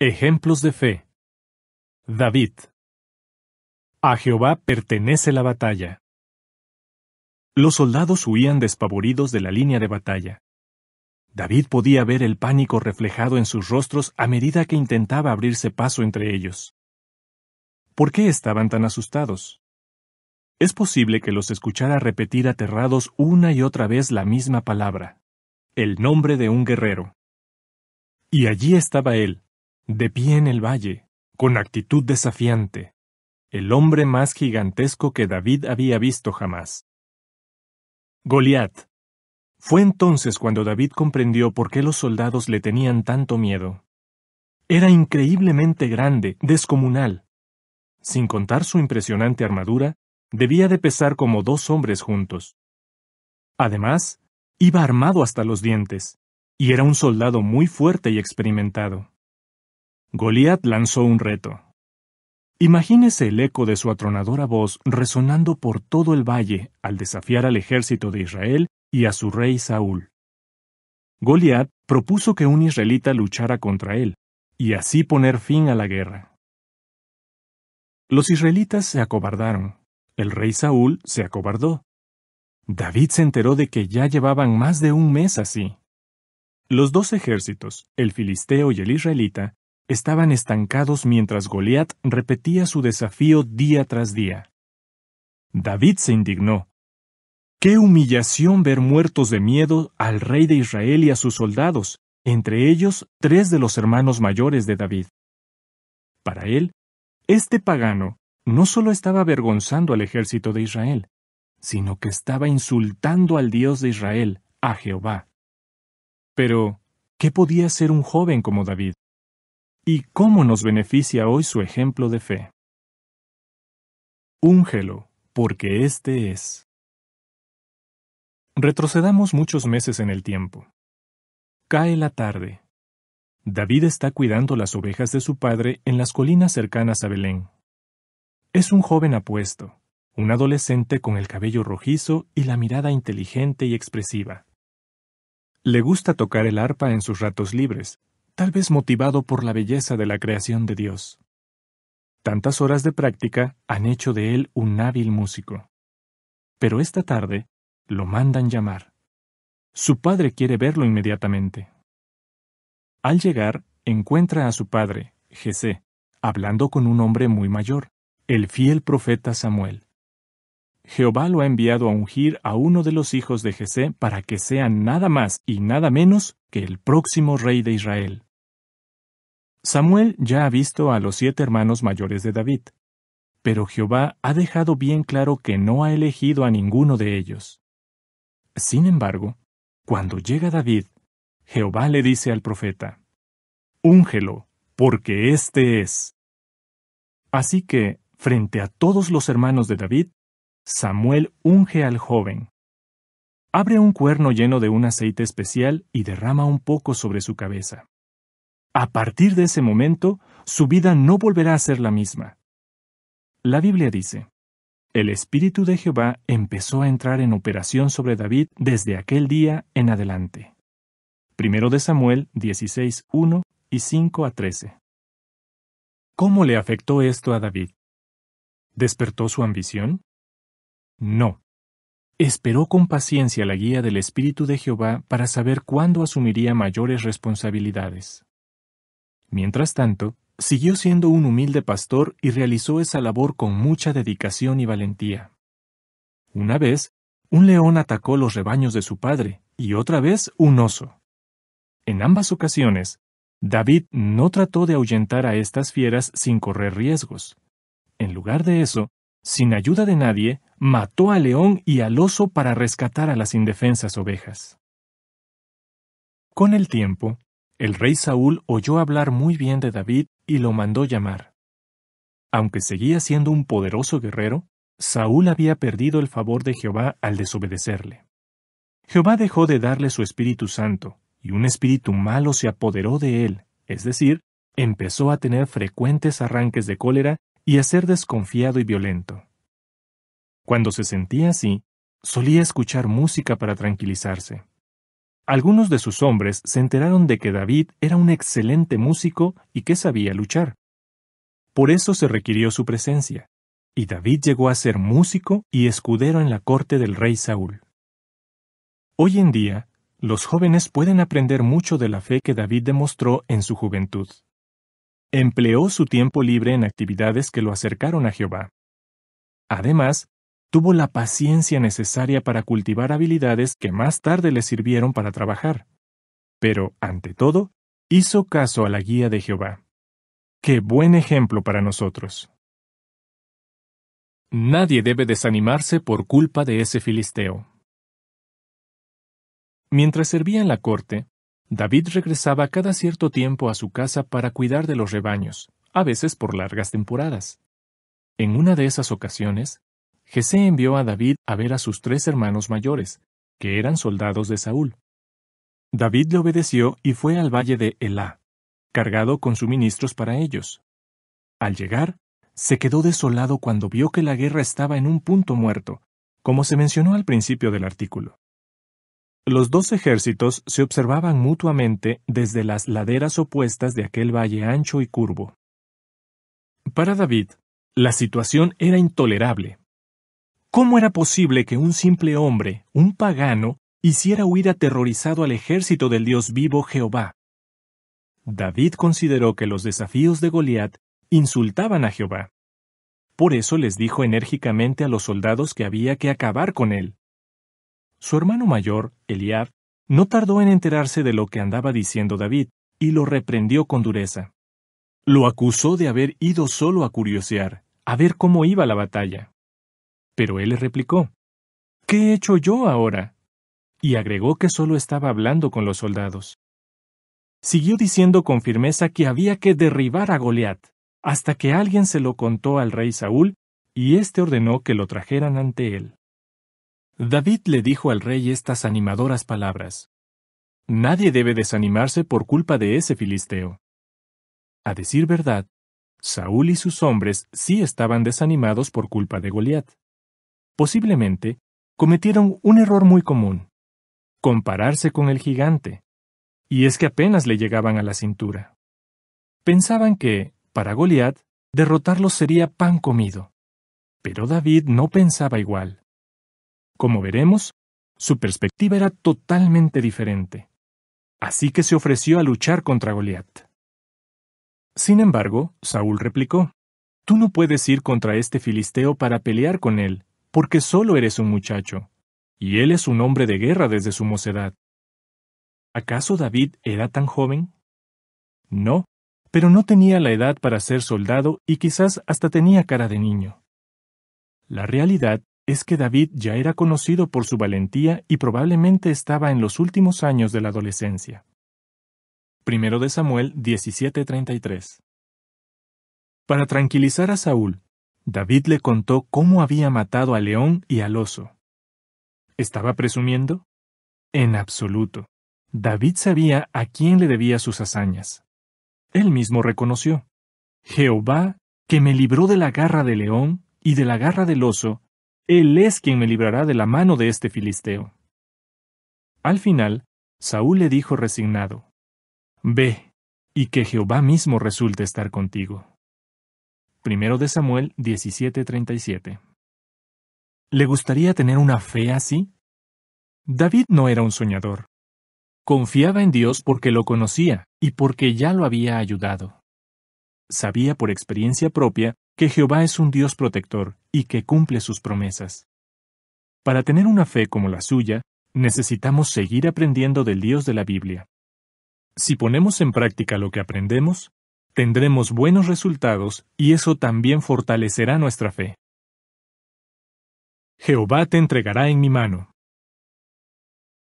Ejemplos de fe. David. A Jehová pertenece la batalla. Los soldados huían despavoridos de la línea de batalla. David podía ver el pánico reflejado en sus rostros a medida que intentaba abrirse paso entre ellos. ¿Por qué estaban tan asustados? Es posible que los escuchara repetir aterrados una y otra vez la misma palabra, el nombre de un guerrero. Y allí estaba él, de pie en el valle, con actitud desafiante, el hombre más gigantesco que David había visto jamás. Goliat. Fue entonces cuando David comprendió por qué los soldados le tenían tanto miedo. Era increíblemente grande, descomunal. Sin contar su impresionante armadura, debía de pesar como dos hombres juntos. Además, iba armado hasta los dientes, y era un soldado muy fuerte y experimentado. Goliat lanzó un reto. Imagínese el eco de su atronadora voz resonando por todo el valle al desafiar al ejército de Israel y a su rey Saúl. Goliat propuso que un israelita luchara contra él, y así poner fin a la guerra. Los israelitas se acobardaron. El rey Saúl se acobardó. David se enteró de que ya llevaban más de un mes así. Los dos ejércitos, el filisteo y el israelita, estaban estancados mientras Goliat repetía su desafío día tras día. David se indignó. Qué humillación ver muertos de miedo al rey de Israel y a sus soldados, entre ellos tres de los hermanos mayores de David. Para él, este pagano no solo estaba avergonzando al ejército de Israel, sino que estaba insultando al Dios de Israel, a Jehová. Pero, ¿qué podía ser un joven como David? y cómo nos beneficia hoy su ejemplo de fe. Úngelo, porque éste es. Retrocedamos muchos meses en el tiempo. Cae la tarde. David está cuidando las ovejas de su padre en las colinas cercanas a Belén. Es un joven apuesto, un adolescente con el cabello rojizo y la mirada inteligente y expresiva. Le gusta tocar el arpa en sus ratos libres, tal vez motivado por la belleza de la creación de Dios. Tantas horas de práctica han hecho de él un hábil músico. Pero esta tarde lo mandan llamar. Su padre quiere verlo inmediatamente. Al llegar, encuentra a su padre, Jesé, hablando con un hombre muy mayor, el fiel profeta Samuel. Jehová lo ha enviado a ungir a uno de los hijos de Jesé para que sea nada más y nada menos que el próximo rey de Israel. Samuel ya ha visto a los siete hermanos mayores de David, pero Jehová ha dejado bien claro que no ha elegido a ninguno de ellos. Sin embargo, cuando llega David, Jehová le dice al profeta, Úngelo, porque éste es. Así que, frente a todos los hermanos de David, Samuel unge al joven. Abre un cuerno lleno de un aceite especial y derrama un poco sobre su cabeza. A partir de ese momento, su vida no volverá a ser la misma. La Biblia dice, El Espíritu de Jehová empezó a entrar en operación sobre David desde aquel día en adelante. Primero de Samuel 16.1 y 5 a 13. ¿Cómo le afectó esto a David? ¿Despertó su ambición? No. Esperó con paciencia la guía del Espíritu de Jehová para saber cuándo asumiría mayores responsabilidades. Mientras tanto, siguió siendo un humilde pastor y realizó esa labor con mucha dedicación y valentía. Una vez, un león atacó los rebaños de su padre y otra vez un oso. En ambas ocasiones, David no trató de ahuyentar a estas fieras sin correr riesgos. En lugar de eso, sin ayuda de nadie, mató al león y al oso para rescatar a las indefensas ovejas. Con el tiempo, el rey Saúl oyó hablar muy bien de David y lo mandó llamar. Aunque seguía siendo un poderoso guerrero, Saúl había perdido el favor de Jehová al desobedecerle. Jehová dejó de darle su Espíritu Santo, y un espíritu malo se apoderó de él, es decir, empezó a tener frecuentes arranques de cólera y a ser desconfiado y violento. Cuando se sentía así, solía escuchar música para tranquilizarse. Algunos de sus hombres se enteraron de que David era un excelente músico y que sabía luchar. Por eso se requirió su presencia, y David llegó a ser músico y escudero en la corte del rey Saúl. Hoy en día, los jóvenes pueden aprender mucho de la fe que David demostró en su juventud. Empleó su tiempo libre en actividades que lo acercaron a Jehová. Además, tuvo la paciencia necesaria para cultivar habilidades que más tarde le sirvieron para trabajar. Pero, ante todo, hizo caso a la guía de Jehová. ¡Qué buen ejemplo para nosotros! Nadie debe desanimarse por culpa de ese filisteo. Mientras servía en la corte, David regresaba cada cierto tiempo a su casa para cuidar de los rebaños, a veces por largas temporadas. En una de esas ocasiones, Jesé envió a David a ver a sus tres hermanos mayores, que eran soldados de Saúl. David le obedeció y fue al valle de Elá, cargado con suministros para ellos. Al llegar, se quedó desolado cuando vio que la guerra estaba en un punto muerto, como se mencionó al principio del artículo. Los dos ejércitos se observaban mutuamente desde las laderas opuestas de aquel valle ancho y curvo. Para David, la situación era intolerable. ¿Cómo era posible que un simple hombre, un pagano, hiciera huir aterrorizado al ejército del Dios vivo Jehová? David consideró que los desafíos de Goliat insultaban a Jehová. Por eso les dijo enérgicamente a los soldados que había que acabar con él. Su hermano mayor, Eliad, no tardó en enterarse de lo que andaba diciendo David, y lo reprendió con dureza. Lo acusó de haber ido solo a curiosear, a ver cómo iba la batalla. Pero él le replicó, ¿Qué he hecho yo ahora? Y agregó que solo estaba hablando con los soldados. Siguió diciendo con firmeza que había que derribar a Goliat, hasta que alguien se lo contó al rey Saúl, y éste ordenó que lo trajeran ante él. David le dijo al rey estas animadoras palabras. Nadie debe desanimarse por culpa de ese filisteo. A decir verdad, Saúl y sus hombres sí estaban desanimados por culpa de Goliat posiblemente, cometieron un error muy común. Compararse con el gigante. Y es que apenas le llegaban a la cintura. Pensaban que, para Goliat, derrotarlo sería pan comido. Pero David no pensaba igual. Como veremos, su perspectiva era totalmente diferente. Así que se ofreció a luchar contra Goliat. Sin embargo, Saúl replicó: Tú no puedes ir contra este filisteo para pelear con él, porque solo eres un muchacho, y él es un hombre de guerra desde su mocedad. ¿Acaso David era tan joven? No, pero no tenía la edad para ser soldado y quizás hasta tenía cara de niño. La realidad es que David ya era conocido por su valentía y probablemente estaba en los últimos años de la adolescencia. Primero de Samuel 17:33 Para tranquilizar a Saúl, David le contó cómo había matado al león y al oso. ¿Estaba presumiendo? En absoluto. David sabía a quién le debía sus hazañas. Él mismo reconoció. Jehová, que me libró de la garra del león y de la garra del oso, Él es quien me librará de la mano de este filisteo. Al final, Saúl le dijo resignado, Ve, y que Jehová mismo resulte estar contigo. 1 de Samuel 17:37. ¿Le gustaría tener una fe así? David no era un soñador. Confiaba en Dios porque lo conocía y porque ya lo había ayudado. Sabía por experiencia propia que Jehová es un Dios protector y que cumple sus promesas. Para tener una fe como la suya, necesitamos seguir aprendiendo del Dios de la Biblia. Si ponemos en práctica lo que aprendemos, tendremos buenos resultados y eso también fortalecerá nuestra fe. Jehová te entregará en mi mano.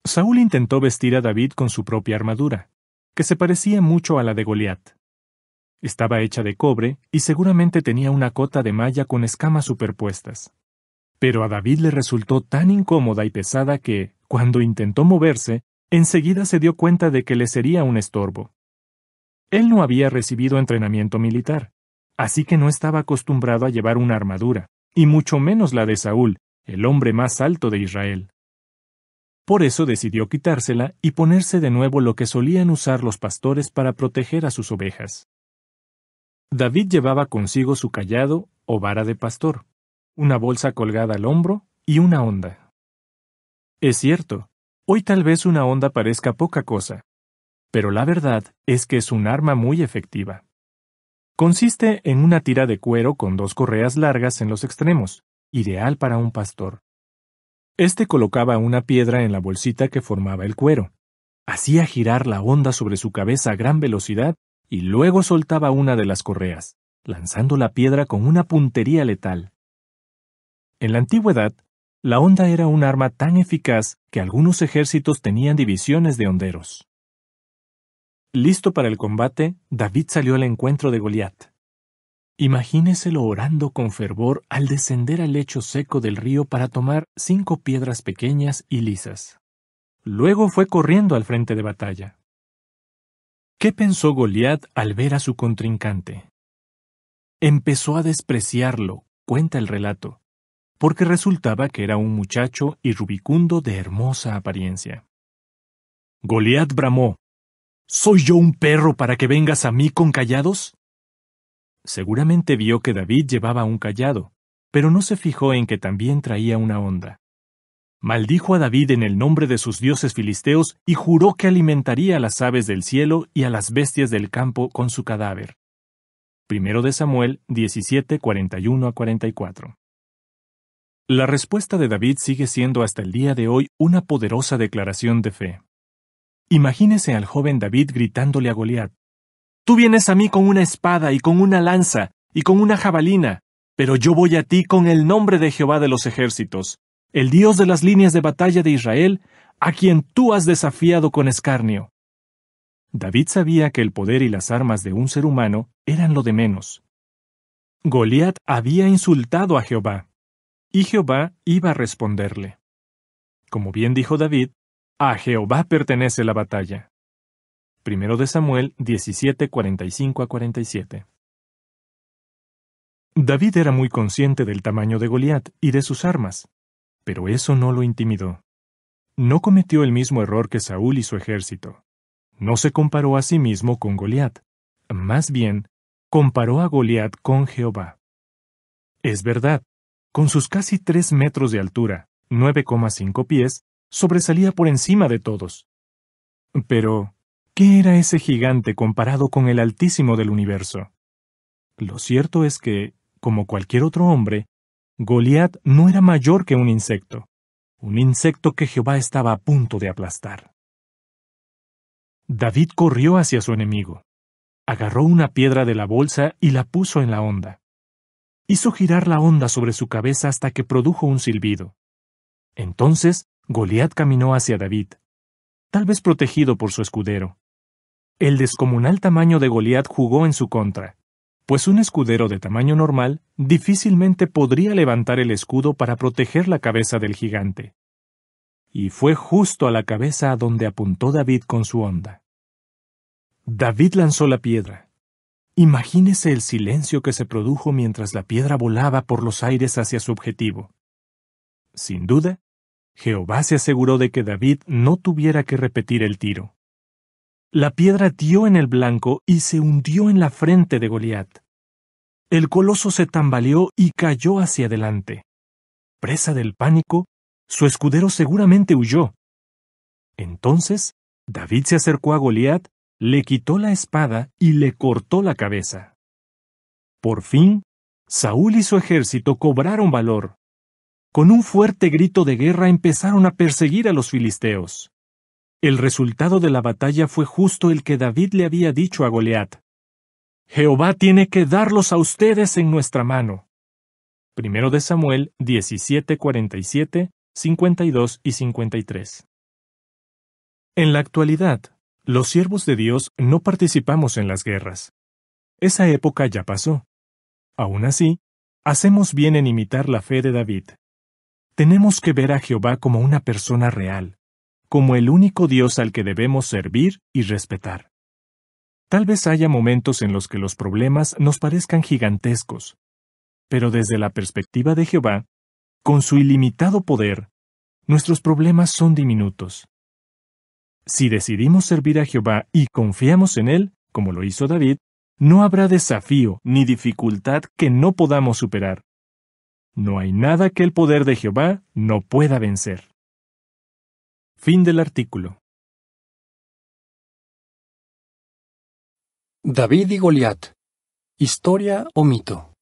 Saúl intentó vestir a David con su propia armadura, que se parecía mucho a la de Goliat. Estaba hecha de cobre y seguramente tenía una cota de malla con escamas superpuestas. Pero a David le resultó tan incómoda y pesada que, cuando intentó moverse, enseguida se dio cuenta de que le sería un estorbo. Él no había recibido entrenamiento militar, así que no estaba acostumbrado a llevar una armadura, y mucho menos la de Saúl, el hombre más alto de Israel. Por eso decidió quitársela y ponerse de nuevo lo que solían usar los pastores para proteger a sus ovejas. David llevaba consigo su callado o vara de pastor, una bolsa colgada al hombro y una onda. Es cierto, hoy tal vez una onda parezca poca cosa, pero la verdad es que es un arma muy efectiva. Consiste en una tira de cuero con dos correas largas en los extremos, ideal para un pastor. Este colocaba una piedra en la bolsita que formaba el cuero, hacía girar la onda sobre su cabeza a gran velocidad y luego soltaba una de las correas, lanzando la piedra con una puntería letal. En la antigüedad, la onda era un arma tan eficaz que algunos ejércitos tenían divisiones de honderos. Listo para el combate, David salió al encuentro de Goliat. Imagíneselo orando con fervor al descender al lecho seco del río para tomar cinco piedras pequeñas y lisas. Luego fue corriendo al frente de batalla. ¿Qué pensó Goliat al ver a su contrincante? Empezó a despreciarlo, cuenta el relato, porque resultaba que era un muchacho y rubicundo de hermosa apariencia. Goliat bramó: ¿Soy yo un perro para que vengas a mí con callados? Seguramente vio que David llevaba un callado, pero no se fijó en que también traía una onda. Maldijo a David en el nombre de sus dioses filisteos y juró que alimentaría a las aves del cielo y a las bestias del campo con su cadáver. Primero de Samuel 17, 44. La respuesta de David sigue siendo hasta el día de hoy una poderosa declaración de fe. Imagínese al joven David gritándole a Goliat: Tú vienes a mí con una espada y con una lanza y con una jabalina, pero yo voy a ti con el nombre de Jehová de los ejércitos, el Dios de las líneas de batalla de Israel, a quien tú has desafiado con escarnio. David sabía que el poder y las armas de un ser humano eran lo de menos. Goliat había insultado a Jehová, y Jehová iba a responderle. Como bien dijo David, a Jehová pertenece la batalla. Primero de Samuel 17, 45 a 47. David era muy consciente del tamaño de Goliat y de sus armas, pero eso no lo intimidó. No cometió el mismo error que Saúl y su ejército. No se comparó a sí mismo con Goliat, más bien, comparó a Goliat con Jehová. Es verdad, con sus casi tres metros de altura, 9,5 pies, sobresalía por encima de todos. Pero, ¿qué era ese gigante comparado con el Altísimo del universo? Lo cierto es que, como cualquier otro hombre, Goliat no era mayor que un insecto, un insecto que Jehová estaba a punto de aplastar. David corrió hacia su enemigo, agarró una piedra de la bolsa y la puso en la onda. Hizo girar la onda sobre su cabeza hasta que produjo un silbido. Entonces Goliat caminó hacia David, tal vez protegido por su escudero. El descomunal tamaño de Goliat jugó en su contra, pues un escudero de tamaño normal difícilmente podría levantar el escudo para proteger la cabeza del gigante. Y fue justo a la cabeza a donde apuntó David con su onda. David lanzó la piedra. Imagínese el silencio que se produjo mientras la piedra volaba por los aires hacia su objetivo. Sin duda, Jehová se aseguró de que David no tuviera que repetir el tiro. La piedra dio en el blanco y se hundió en la frente de Goliat. El coloso se tambaleó y cayó hacia adelante. Presa del pánico, su escudero seguramente huyó. Entonces, David se acercó a Goliat, le quitó la espada y le cortó la cabeza. Por fin, Saúl y su ejército cobraron valor, con un fuerte grito de guerra empezaron a perseguir a los filisteos. El resultado de la batalla fue justo el que David le había dicho a Goliat. Jehová tiene que darlos a ustedes en nuestra mano. Primero de Samuel 17:47, 52 y 53. En la actualidad, los siervos de Dios no participamos en las guerras. Esa época ya pasó. Aún así, hacemos bien en imitar la fe de David. Tenemos que ver a Jehová como una persona real, como el único Dios al que debemos servir y respetar. Tal vez haya momentos en los que los problemas nos parezcan gigantescos, pero desde la perspectiva de Jehová, con su ilimitado poder, nuestros problemas son diminutos. Si decidimos servir a Jehová y confiamos en Él, como lo hizo David, no habrá desafío ni dificultad que no podamos superar. No hay nada que el poder de Jehová no pueda vencer. Fin del artículo. David y Goliat. Historia o mito.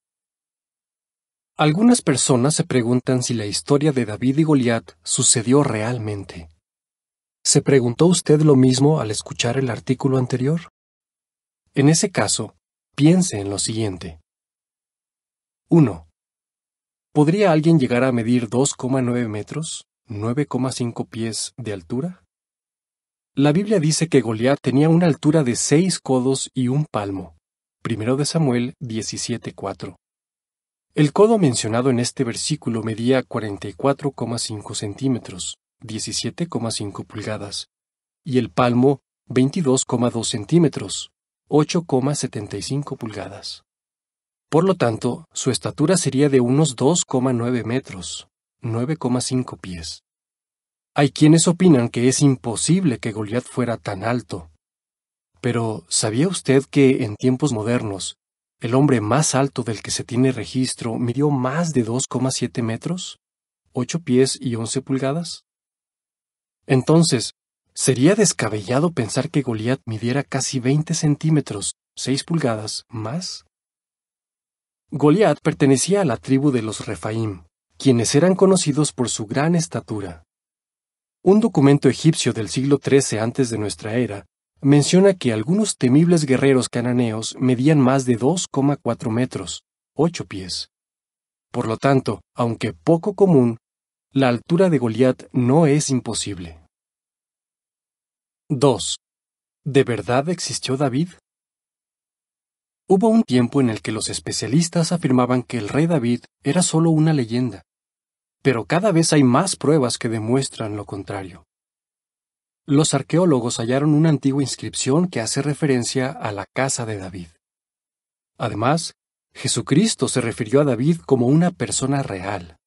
Algunas personas se preguntan si la historia de David y Goliat sucedió realmente. ¿Se preguntó usted lo mismo al escuchar el artículo anterior? En ese caso, piense en lo siguiente. 1. ¿Podría alguien llegar a medir 2,9 metros, 9,5 pies de altura? La Biblia dice que Goliat tenía una altura de seis codos y un palmo. Primero de Samuel 17:4. El codo mencionado en este versículo medía 44,5 centímetros, 17,5 pulgadas, y el palmo 22,2 centímetros, 8,75 pulgadas. Por lo tanto, su estatura sería de unos 2,9 metros, 9,5 pies. Hay quienes opinan que es imposible que Goliat fuera tan alto. Pero, ¿sabía usted que en tiempos modernos, el hombre más alto del que se tiene registro midió más de 2,7 metros? 8 pies y 11 pulgadas? Entonces, sería descabellado pensar que Goliat midiera casi 20 centímetros, 6 pulgadas, más. Goliat pertenecía a la tribu de los Refaim, quienes eran conocidos por su gran estatura. Un documento egipcio del siglo XIII antes de nuestra era menciona que algunos temibles guerreros cananeos medían más de 2,4 metros, 8 pies. Por lo tanto, aunque poco común, la altura de Goliat no es imposible. 2. ¿De verdad existió David? Hubo un tiempo en el que los especialistas afirmaban que el rey David era solo una leyenda, pero cada vez hay más pruebas que demuestran lo contrario. Los arqueólogos hallaron una antigua inscripción que hace referencia a la casa de David. Además, Jesucristo se refirió a David como una persona real.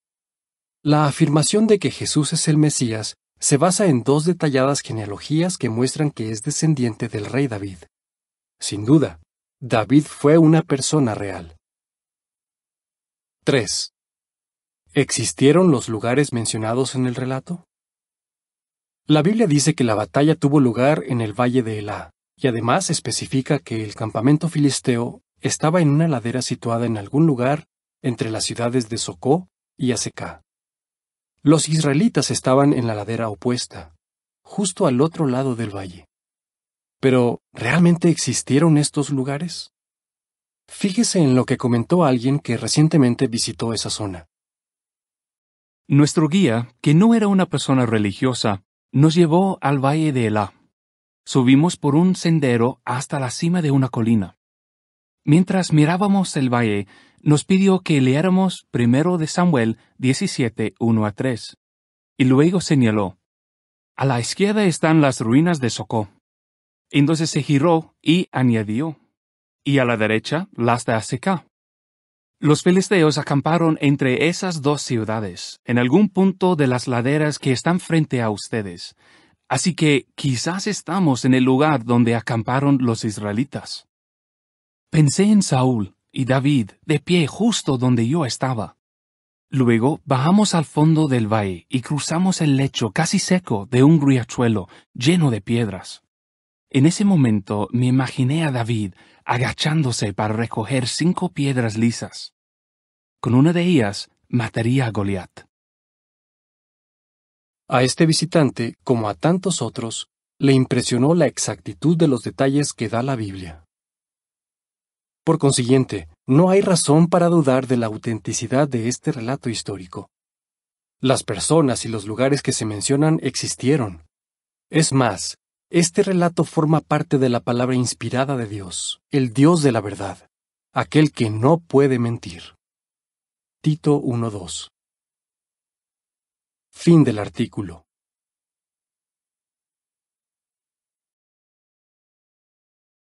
La afirmación de que Jesús es el Mesías se basa en dos detalladas genealogías que muestran que es descendiente del rey David. Sin duda, David fue una persona real. 3. ¿Existieron los lugares mencionados en el relato? La Biblia dice que la batalla tuvo lugar en el valle de Elá, y además especifica que el campamento filisteo estaba en una ladera situada en algún lugar entre las ciudades de Socó y Asecá. Los israelitas estaban en la ladera opuesta, justo al otro lado del valle. Pero, ¿realmente existieron estos lugares? Fíjese en lo que comentó alguien que recientemente visitó esa zona. Nuestro guía, que no era una persona religiosa, nos llevó al valle de Elá. Subimos por un sendero hasta la cima de una colina. Mientras mirábamos el valle, nos pidió que leáramos primero de Samuel 17, 1 a 3. Y luego señaló, A la izquierda están las ruinas de Socó. Entonces se giró y añadió, y a la derecha las de Aseca. Los filisteos acamparon entre esas dos ciudades, en algún punto de las laderas que están frente a ustedes, así que quizás estamos en el lugar donde acamparon los israelitas. Pensé en Saúl y David, de pie justo donde yo estaba. Luego bajamos al fondo del valle y cruzamos el lecho casi seco de un riachuelo lleno de piedras. En ese momento me imaginé a David agachándose para recoger cinco piedras lisas. Con una de ellas mataría a Goliat. A este visitante, como a tantos otros, le impresionó la exactitud de los detalles que da la Biblia. Por consiguiente, no hay razón para dudar de la autenticidad de este relato histórico. Las personas y los lugares que se mencionan existieron. Es más, este relato forma parte de la palabra inspirada de Dios, el Dios de la verdad, aquel que no puede mentir. Tito 1.2. Fin del artículo.